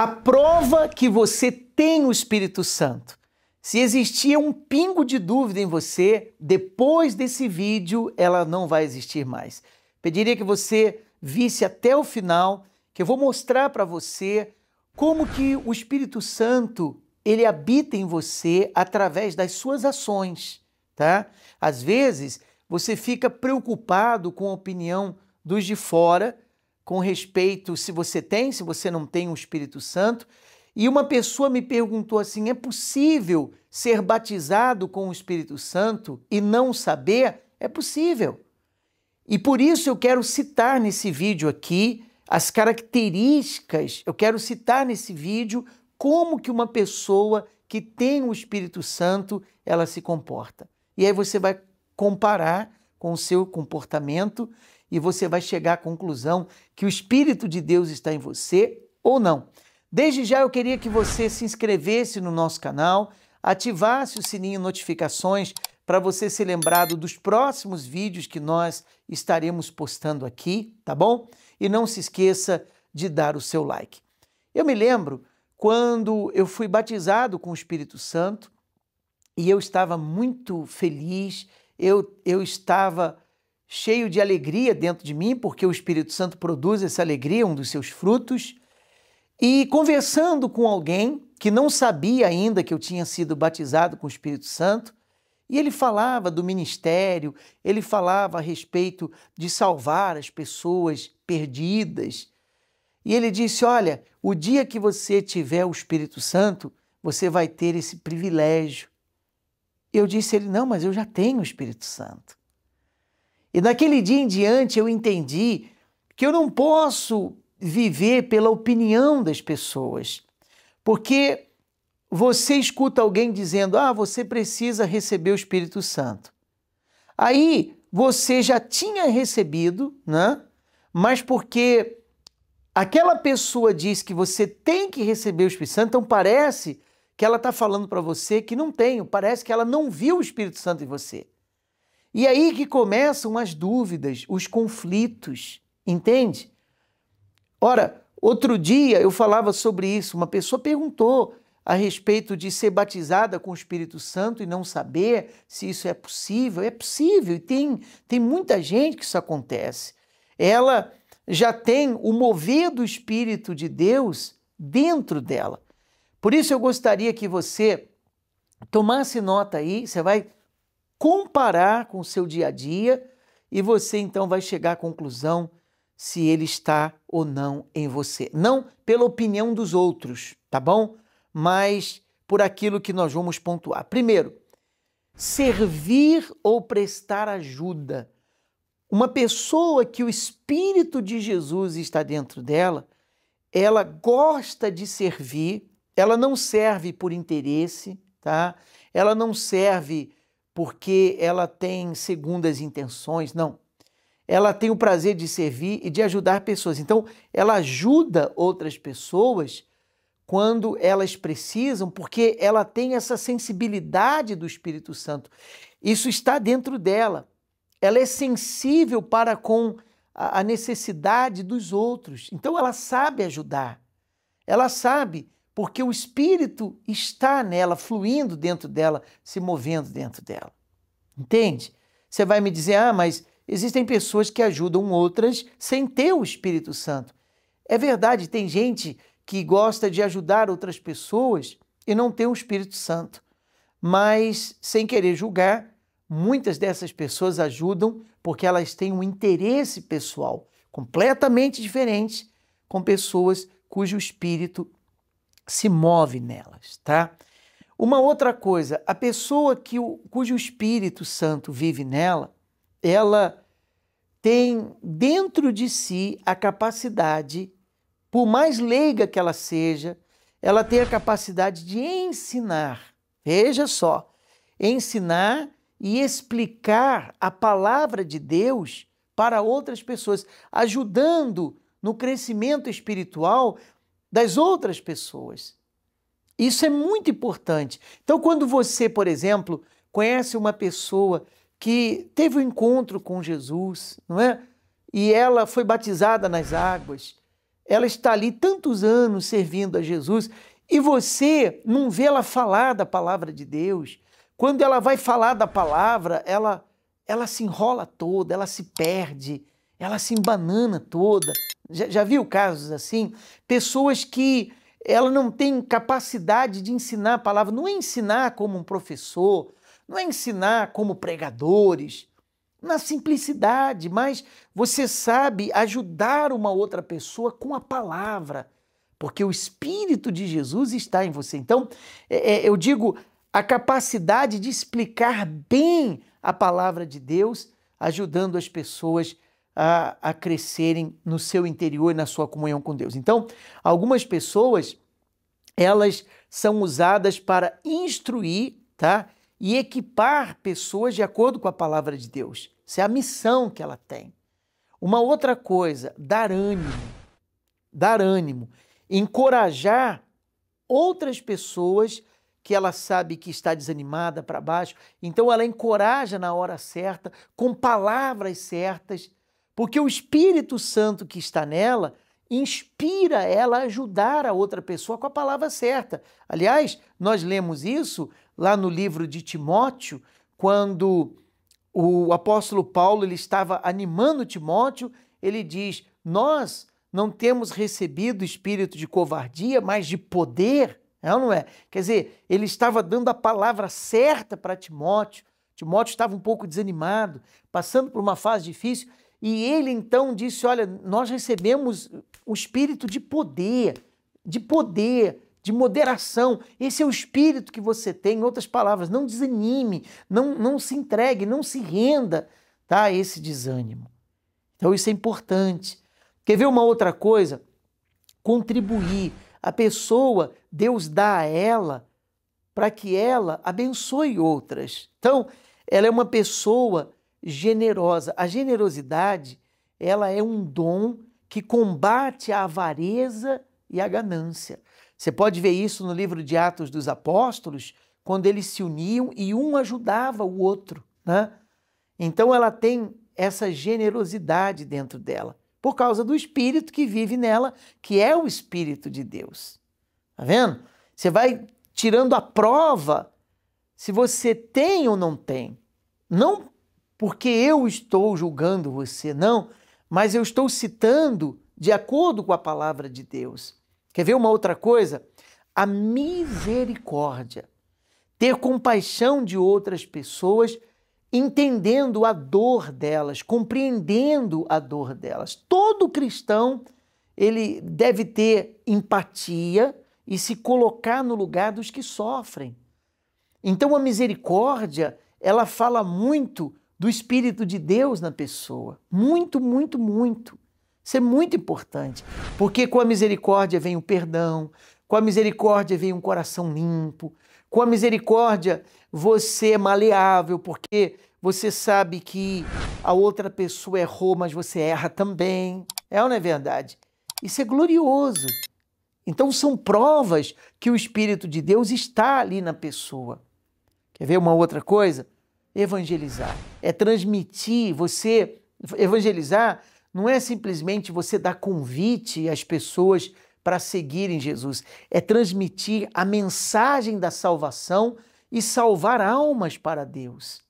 a prova que você tem o Espírito Santo. Se existia um pingo de dúvida em você, depois desse vídeo ela não vai existir mais. Pediria que você visse até o final, que eu vou mostrar para você como que o Espírito Santo ele habita em você através das suas ações, tá? Às vezes você fica preocupado com a opinião dos de fora com respeito se você tem, se você não tem o Espírito Santo. E uma pessoa me perguntou assim: é possível ser batizado com o Espírito Santo e não saber? É possível. E por isso eu quero citar nesse vídeo aqui as características, eu quero citar nesse vídeo como que uma pessoa que tem o Espírito Santo, ela se comporta. E aí você vai comparar com o seu comportamento e você vai chegar à conclusão que o Espírito de Deus está em você ou não. Desde já eu queria que você se inscrevesse no nosso canal, ativasse o sininho notificações para você ser lembrado dos próximos vídeos que nós estaremos postando aqui, tá bom? E não se esqueça de dar o seu like. Eu me lembro quando eu fui batizado com o Espírito Santo e eu estava muito feliz, eu, eu estava cheio de alegria dentro de mim, porque o Espírito Santo produz essa alegria, um dos seus frutos, e conversando com alguém que não sabia ainda que eu tinha sido batizado com o Espírito Santo, e ele falava do ministério, ele falava a respeito de salvar as pessoas perdidas. E ele disse: Olha, o dia que você tiver o Espírito Santo, você vai ter esse privilégio. Eu disse a ele: Não, mas eu já tenho o Espírito Santo. E daquele dia em diante eu entendi que eu não posso viver pela opinião das pessoas, porque você escuta alguém dizendo: ah, você precisa receber o Espírito Santo. Aí você já tinha recebido, né? Mas porque aquela pessoa diz que você tem que receber o Espírito Santo, então parece que ela está falando para você que não tem, parece que ela não viu o Espírito Santo em você. E aí que começam as dúvidas, os conflitos, entende? Ora, outro dia eu falava sobre isso, uma pessoa perguntou a respeito de ser batizada com o Espírito Santo e não saber se isso é possível. É possível, e tem, tem muita gente que isso acontece. Ela já tem o mover do Espírito de Deus dentro dela. Por isso eu gostaria que você tomasse nota aí, você vai comparar com o seu dia a dia e você então vai chegar à conclusão se ele está ou não em você. Não pela opinião dos outros, tá bom? Mas por aquilo que nós vamos pontuar. Primeiro, servir ou prestar ajuda. Uma pessoa que o Espírito de Jesus está dentro dela, ela gosta de servir, ela não serve por interesse, tá? Ela não serve porque ela tem segundas intenções, não. Ela tem o prazer de servir e de ajudar pessoas. Então, ela ajuda outras pessoas quando elas precisam, porque ela tem essa sensibilidade do Espírito Santo. Isso está dentro dela. Ela é sensível para com a necessidade dos outros. Então, ela sabe ajudar. Ela sabe porque o espírito está nela, fluindo dentro dela, se movendo dentro dela. Entende? Você vai me dizer, ah, mas existem pessoas que ajudam outras sem ter o Espírito Santo. É verdade, tem gente que gosta de ajudar outras pessoas e não tem o Espírito Santo. Mas, sem querer julgar, muitas dessas pessoas ajudam porque elas têm um interesse pessoal completamente diferente com pessoas cujo espírito se move nelas, tá? Uma outra coisa, a pessoa que o, cujo Espírito Santo vive nela, ela tem dentro de si a capacidade, por mais leiga que ela seja, ela tem a capacidade de ensinar. Veja só, ensinar e explicar a palavra de Deus para outras pessoas, ajudando no crescimento espiritual das outras pessoas. Isso é muito importante. Então, quando você, por exemplo, conhece uma pessoa que teve um encontro com Jesus, não é? E ela foi batizada nas águas, ela está ali tantos anos servindo a Jesus e você não vê ela falar da palavra de Deus. Quando ela vai falar da palavra, ela ela se enrola toda, ela se perde, ela se embanana toda. Já, já viu casos assim? Pessoas que ela não tem capacidade de ensinar a palavra, não é ensinar como um professor, não é ensinar como pregadores, na simplicidade, mas você sabe ajudar uma outra pessoa com a palavra, porque o Espírito de Jesus está em você. Então, é, é, eu digo, a capacidade de explicar bem a palavra de Deus, ajudando as pessoas a a, a crescerem no seu interior e na sua comunhão com Deus. Então, algumas pessoas elas são usadas para instruir, tá? E equipar pessoas de acordo com a palavra de Deus. Isso é a missão que ela tem. Uma outra coisa, dar ânimo. Dar ânimo. Encorajar outras pessoas que ela sabe que está desanimada para baixo. Então ela encoraja na hora certa, com palavras certas, porque o Espírito Santo que está nela inspira ela a ajudar a outra pessoa com a palavra certa. Aliás, nós lemos isso lá no livro de Timóteo, quando o apóstolo Paulo ele estava animando Timóteo, ele diz: "Nós não temos recebido espírito de covardia, mas de poder". É não é? Quer dizer, ele estava dando a palavra certa para Timóteo. Timóteo estava um pouco desanimado, passando por uma fase difícil, e ele então disse: Olha, nós recebemos o espírito de poder, de poder, de moderação. Esse é o espírito que você tem. Em outras palavras, não desanime, não, não se entregue, não se renda tá, a esse desânimo. Então, isso é importante. Quer ver uma outra coisa? Contribuir. A pessoa, Deus dá a ela para que ela abençoe outras. Então, ela é uma pessoa generosa. A generosidade, ela é um dom que combate a avareza e a ganância. Você pode ver isso no livro de Atos dos Apóstolos, quando eles se uniam e um ajudava o outro, né? Então ela tem essa generosidade dentro dela, por causa do espírito que vive nela, que é o espírito de Deus. Tá vendo? Você vai tirando a prova se você tem ou não tem. Não porque eu estou julgando você, não, mas eu estou citando de acordo com a palavra de Deus. Quer ver uma outra coisa? A misericórdia. Ter compaixão de outras pessoas, entendendo a dor delas, compreendendo a dor delas. Todo cristão ele deve ter empatia e se colocar no lugar dos que sofrem. Então a misericórdia, ela fala muito do Espírito de Deus na pessoa. Muito, muito, muito. Isso é muito importante, porque com a misericórdia vem o perdão, com a misericórdia vem um coração limpo, com a misericórdia você é maleável, porque você sabe que a outra pessoa errou, mas você erra também. É ou não é verdade? Isso é glorioso. Então são provas que o Espírito de Deus está ali na pessoa. Quer ver uma outra coisa? evangelizar, é transmitir. Você evangelizar não é simplesmente você dar convite às pessoas para seguirem Jesus, é transmitir a mensagem da salvação e salvar almas para Deus.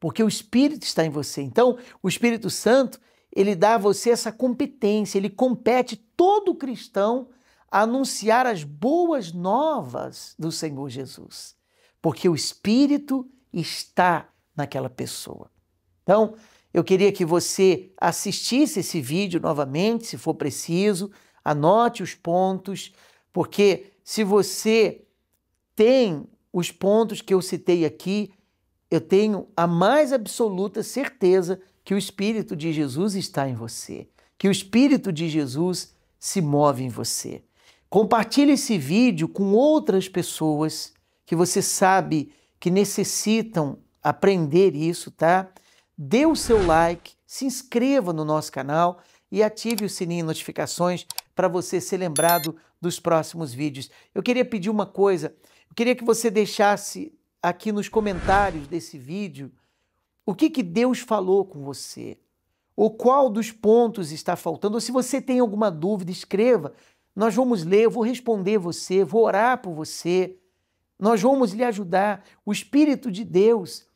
Porque o Espírito está em você. Então, o Espírito Santo, ele dá a você essa competência, ele compete todo cristão a anunciar as boas novas do Senhor Jesus. Porque o Espírito está naquela pessoa. Então, eu queria que você assistisse esse vídeo novamente, se for preciso, anote os pontos, porque se você tem os pontos que eu citei aqui, eu tenho a mais absoluta certeza que o Espírito de Jesus está em você, que o Espírito de Jesus se move em você. Compartilhe esse vídeo com outras pessoas que você sabe que necessitam aprender isso, tá? Dê o seu like, se inscreva no nosso canal e ative o sininho de notificações para você ser lembrado dos próximos vídeos. Eu queria pedir uma coisa, eu queria que você deixasse aqui nos comentários desse vídeo o que, que Deus falou com você, ou qual dos pontos está faltando, ou se você tem alguma dúvida, escreva. Nós vamos ler, eu vou responder você, vou orar por você. Nós vamos lhe ajudar. O Espírito de Deus,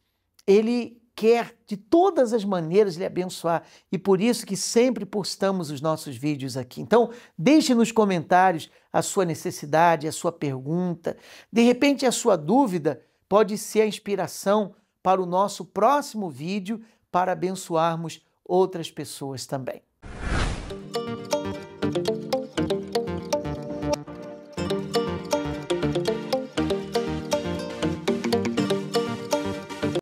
ele quer de todas as maneiras lhe abençoar e por isso que sempre postamos os nossos vídeos aqui. Então, deixe nos comentários a sua necessidade, a sua pergunta. De repente, a sua dúvida pode ser a inspiração para o nosso próximo vídeo para abençoarmos outras pessoas também.